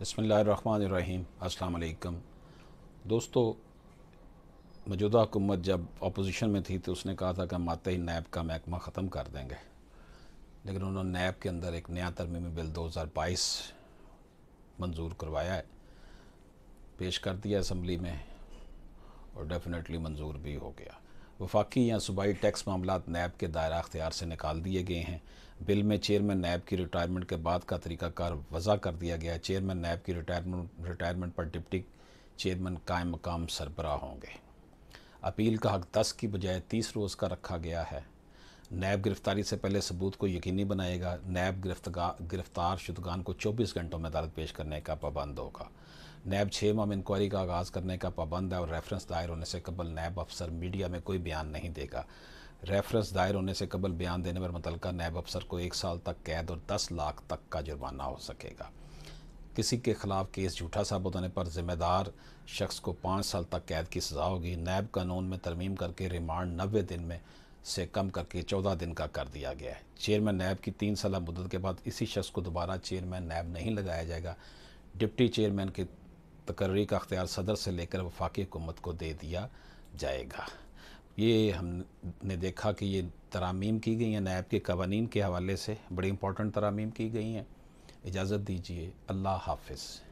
बसमीम अल्लाम दोस्तों मौजूदा हुकूमत जब अपोजिशन में थी तो उसने कहा था कि माते ही नैब का महकमा ख़त्म कर देंगे लेकिन उन्होंने नैब के अंदर एक नया तरमीमी बिल 2022 मंजूर करवाया है पेश कर दिया असम्बली में और डेफिनेटली मंजूर भी हो गया वफाकी या सूबाई टैक्स मामला नैब के दायरा अख्तियार से निकाल दिए गए हैं बिल में चेयरमैन नैब की रिटायरमेंट के बाद का तरीकाकार वजा कर दिया गया है चेयरमैन नैब की रिटायरमेंट रिटायरमेंट पर डिप्टी चेयरमैन कायम मकाम सरबरा होंगे अपील का हक दस की बजाय तीस रोज़ का रखा गया है नैब गिरफ्तारी से पहले सबूत को यकीनी बनाएगा नैब गिरफ्तार शुदगान को 24 घंटों में अदालत पेश करने का पाबंद होगा नैब छः माह में इंक्वायरी का आगाज़ करने का पाबंद है और रेफरेंस दायर होने से कबल नैब अफसर मीडिया में कोई बयान नहीं देगा रेफरेंस दायर होने से कबल बयान देने पर मुतल नैब अफसर को एक साल तक कैद और दस लाख तक का जुर्माना हो सकेगा किसी के खिलाफ केस झूठा साबित होने पर जिम्मेदार शख्स को पाँच साल तक कैद की सज़ा होगी नैब कानून में तरमीम करके रिमांड नबे दिन में से कम करके चौदह दिन का कर दिया गया है चेयरमैन नैब की तीन साल मुद्दत के बाद इसी शख्स को दोबारा चेयरमैन नैब नहीं लगाया जाएगा डिप्टी चेयरमैन के तकर्री का अख्तियार सदर से लेकर वफाकी हुकूमत को दे दिया जाएगा ये हमने देखा कि ये तरामीम की गई हैं नायब के कवानीन के हवाले से बड़ी इंपॉर्टेंट तरामीम की गई हैं इजाज़त दीजिए अल्लाह हाफिज़